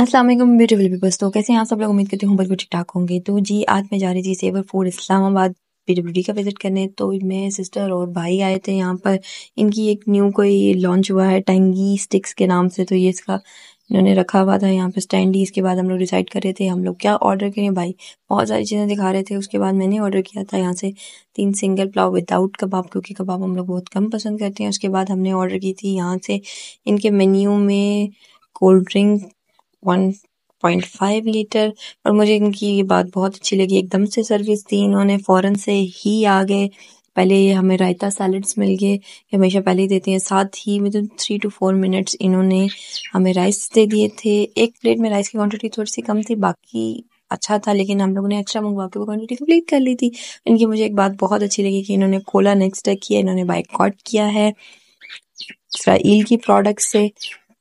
Aslam beautiful peoples तो कैसे हैं आप सब लोग उम्मीद करती हूँ बिल्कुल ठीक ठाक होंगे तो जी आज मैं जा रही थी सेवर फूड इस्लामाबाद पी का विज़िट करने तो मैं सिस्टर और भाई आए थे यहाँ पर इनकी एक न्यू कोई लॉन्च हुआ है टेंगी स्टिक्स के नाम से तो ये इसका इन्होंने रखा हुआ था यहाँ पर स्टैंड ही इसके बाद हम लोग डिसाइड कर रहे थे हम लोग क्या ऑर्डर करें भाई बहुत सारी चीज़ें दिखा रहे थे उसके बाद मैंने ऑर्डर किया था यहाँ से तीन सिंगल पुलाव विदाउट कबाब क्योंकि कबाब हम लोग बहुत कम पसंद करते हैं उसके बाद हमने ऑर्डर की थी यहाँ से इनके मेन्यू में cold drink one point five litre और मुझे इनकी ये बात बहुत अच्छी लगी एकदम से सर्विस दी इन्होंने फ़ौरन से ही आ गए पहले ये हमें रायता सैलड्स मिल गए हमेशा पहले ही देते हैं साथ ही with three two four minutes इन्होंने हमें राइस दे दिए थे एक प्लेट में राइस की क्वांटिटी थोड़ी सी कम थी बाकी अच्छा था लेकिन हम लोगों ने एक्स्ट्रा अच्छा मंगवा के वो क्वान्टिटी कम्प्लीट कर ली थी इनकी मुझे एक बात बहुत अच्छी लगी कि इन्होंने कोला नेक्स्ट किया इन्होंने बाइकआउट किया है इसराइल की प्रोडक्ट से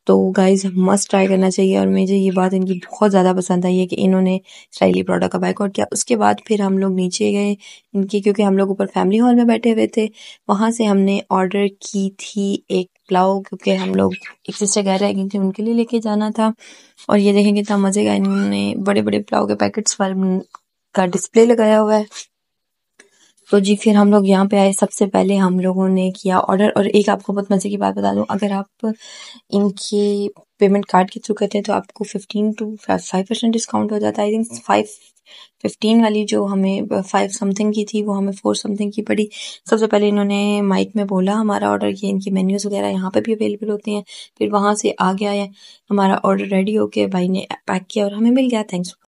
तो गाइज मस्ट ट्राई करना चाहिए और मुझे ये बात इनकी बहुत ज़्यादा पसंद आई है कि इन्होंने स्टाइली प्रोडक्ट का बाइकआउट किया उसके बाद फिर हम लोग नीचे गए इनके क्योंकि हम लोग ऊपर फैमिली हॉल में बैठे हुए थे वहाँ से हमने ऑर्डर की थी एक पुलाव क्योंकि हम लोग एक सिस्टर कह रहे हैं कि उनके लिए लेके जाना था और ये देखें कितना मज़े का इन्होंने बड़े बड़े पुलाव के पैकेट्स वाले का डिस्प्ले लगाया हुआ है तो जी फिर हम लोग यहाँ पे आए सबसे पहले हम लोगों ने किया ऑर्डर और एक आपको बहुत मज़े की बात बता दूँ अगर आप इनके पेमेंट कार्ड के थ्रू करते हैं तो आपको fifteen to five percent discount हो जाता है आई थिंक फाइव फिफ्टीन वाली जो हमें फाइव समथिंग की थी वो हमें फोर समथिंग की पड़ी सबसे पहले इन्होंने माइक में बोला हमारा ऑर्डर किया इनके मेन्यूज़ वगैरह यहाँ पे भी अवेलेबल होते हैं फिर वहाँ से आ गया है हमारा ऑर्डर रेडी होके भाई ने पैक किया और हमें मिल गया थैंक्स